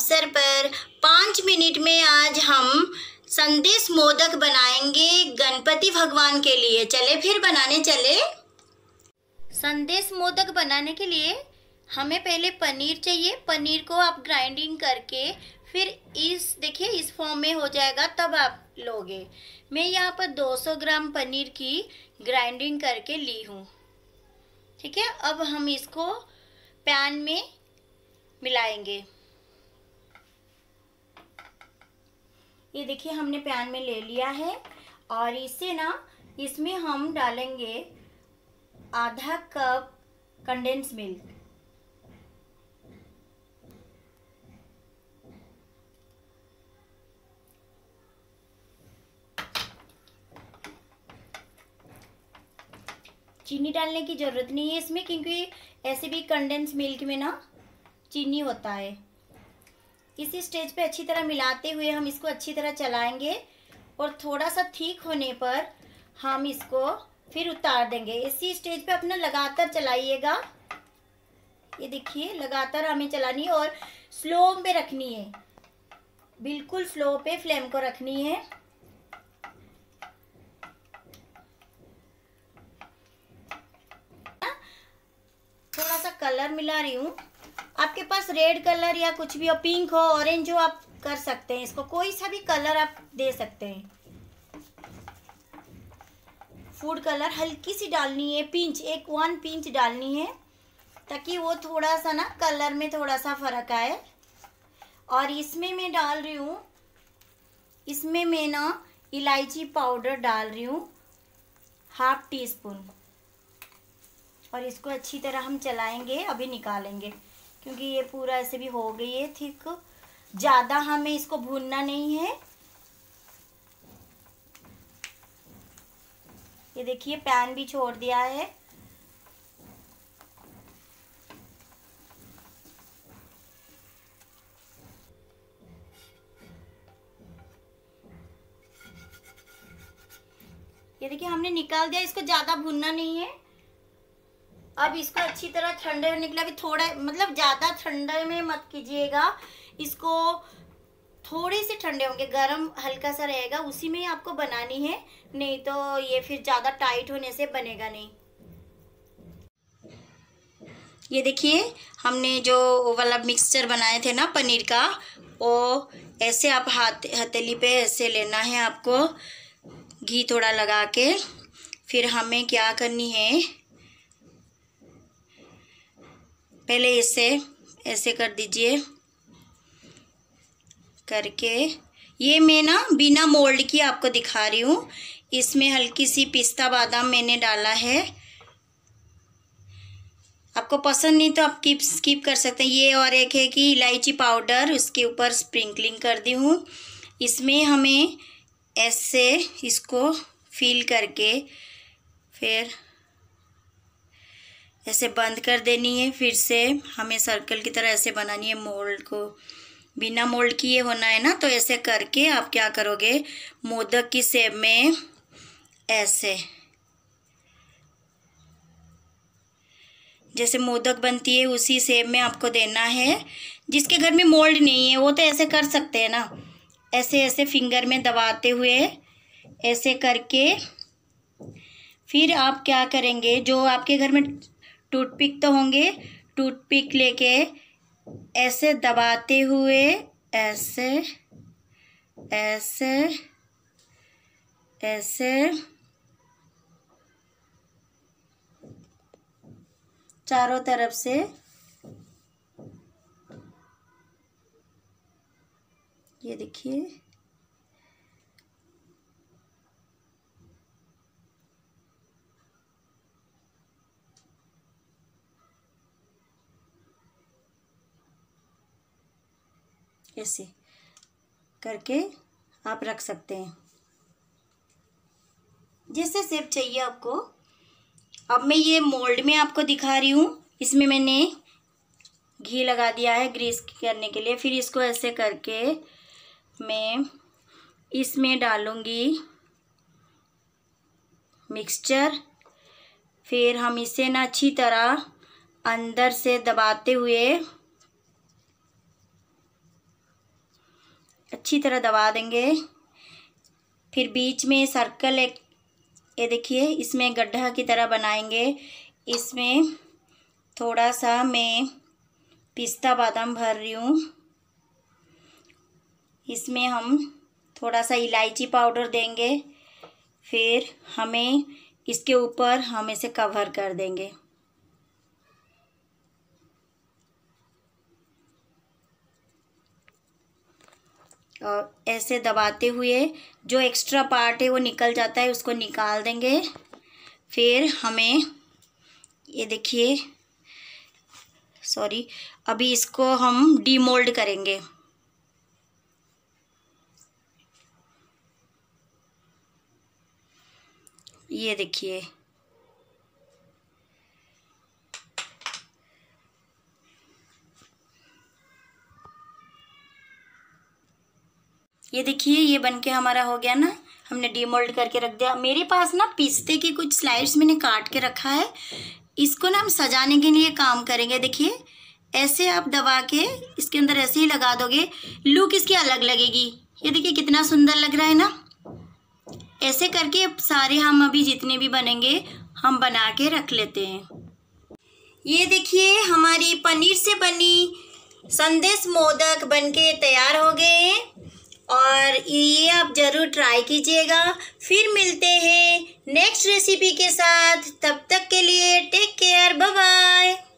अवसर पर पाँच मिनट में आज हम संदेश मोदक बनाएंगे गणपति भगवान के लिए चले फिर बनाने चले संदेश मोदक बनाने के लिए हमें पहले पनीर चाहिए पनीर को आप ग्राइंडिंग करके फिर इस देखिए इस फॉर्म में हो जाएगा तब आप लोगे मैं यहाँ पर 200 ग्राम पनीर की ग्राइंडिंग करके ली हूँ ठीक है अब हम इसको पैन में मिलाएंगे ये देखिए हमने पैन में ले लिया है और इसे ना इसमें हम डालेंगे आधा कप कंडेंस मिल्क चीनी डालने की ज़रूरत नहीं है इसमें क्योंकि ऐसे भी कंडेंस मिल्क में ना चीनी होता है इसी स्टेज पे अच्छी तरह मिलाते हुए हम इसको अच्छी तरह चलाएंगे और थोड़ा सा ठीक होने पर हम इसको फिर उतार देंगे इसी स्टेज पे अपना लगातार चलाइएगा ये देखिए लगातार हमें चलानी है और स्लो पे रखनी है बिल्कुल स्लो पे फ्लेम को रखनी है थोड़ा सा कलर मिला रही हूँ आपके पास रेड कलर या कुछ भी हो पिंक हो ऑरेंज हो आप कर सकते हैं इसको कोई सा भी कलर आप दे सकते हैं फूड कलर हल्की सी डालनी है पिंच एक वन पिंच डालनी है ताकि वो थोड़ा सा ना कलर में थोड़ा सा फ़र्क आए और इसमें मैं डाल रही हूँ इसमें मैं ना इलायची पाउडर डाल रही हूँ हाफ टी स्पून और इसको अच्छी तरह हम चलाएंगे अभी निकालेंगे क्योंकि ये पूरा ऐसे भी हो गई है ठीक ज़्यादा हमें इसको भूनना नहीं है ये देखिए पैन भी छोड़ दिया है ये देखिए हमने निकाल दिया इसको ज़्यादा भूनना नहीं है अब इसको अच्छी तरह ठंडे होने के लिए अभी थोड़ा मतलब ज़्यादा ठंडे में मत कीजिएगा इसको थोड़े से ठंडे होंगे गरम हल्का सा रहेगा उसी में ही आपको बनानी है नहीं तो ये फिर ज़्यादा टाइट होने से बनेगा नहीं ये देखिए हमने जो वाला मिक्सचर बनाए थे ना पनीर का वो ऐसे आप हाथ हथेली पे ऐसे लेना है आपको घी थोड़ा लगा के फिर हमें क्या करनी है पहले इसे ऐसे कर दीजिए करके ये मैं ना बिना मोल्ड की आपको दिखा रही हूँ इसमें हल्की सी पिस्ता बादाम मैंने डाला है आपको पसंद नहीं तो आप किप स्किप कर सकते हैं ये और एक है कि इलायची पाउडर उसके ऊपर स्प्रिंकलिंग कर दी हूँ इसमें हमें ऐसे इसको फील करके फिर ऐसे बंद कर देनी है फिर से हमें सर्कल की तरह ऐसे बनानी है मोल्ड को बिना मोल्ड किए होना है ना तो ऐसे करके आप क्या करोगे मोदक की सेब में ऐसे जैसे मोदक बनती है उसी सेब में आपको देना है जिसके घर में मोल्ड नहीं है वो तो ऐसे कर सकते हैं ना ऐसे ऐसे फिंगर में दबाते हुए ऐसे करके फिर आप क्या करेंगे जो आपके घर में टूथपिक तो होंगे टूथपिक लेके ऐसे दबाते हुए ऐसे ऐसे ऐसे चारों तरफ से ये देखिए ऐसे करके आप रख सकते हैं जैसे सेप चाहिए आपको अब मैं ये मोल्ड में आपको दिखा रही हूँ इसमें मैंने घी लगा दिया है ग्रीस करने के लिए फिर इसको ऐसे करके मैं इसमें डालूँगी मिक्सचर फिर हम इसे ना अच्छी तरह अंदर से दबाते हुए अच्छी तरह दबा देंगे फिर बीच में सर्कल एक ये देखिए इसमें गड्ढा की तरह बनाएंगे इसमें थोड़ा सा मैं पिस्ता बादाम भर रही हूँ इसमें हम थोड़ा सा इलायची पाउडर देंगे फिर हमें इसके ऊपर हम इसे कवर कर देंगे ऐसे दबाते हुए जो एक्स्ट्रा पार्ट है वो निकल जाता है उसको निकाल देंगे फिर हमें ये देखिए सॉरी अभी इसको हम डीमोल्ड करेंगे ये देखिए ये देखिए ये बनके हमारा हो गया ना हमने डीमोल्ड करके रख दिया मेरे पास ना पिस्ते की कुछ स्लाइड्स मैंने काट के रखा है इसको ना हम सजाने के लिए काम करेंगे देखिए ऐसे आप दबा के इसके अंदर ऐसे ही लगा दोगे लुक इसकी अलग लगेगी ये देखिए कितना सुंदर लग रहा है ना ऐसे करके सारे हम अभी जितने भी बनेंगे हम बना के रख लेते हैं ये देखिए हमारी पनीर से बनी संदेश मोदक बनके तैयार हो गए हैं और ये आप ज़रूर ट्राई कीजिएगा फिर मिलते हैं नेक्स्ट रेसिपी के साथ तब तक के लिए टेक केयर बाय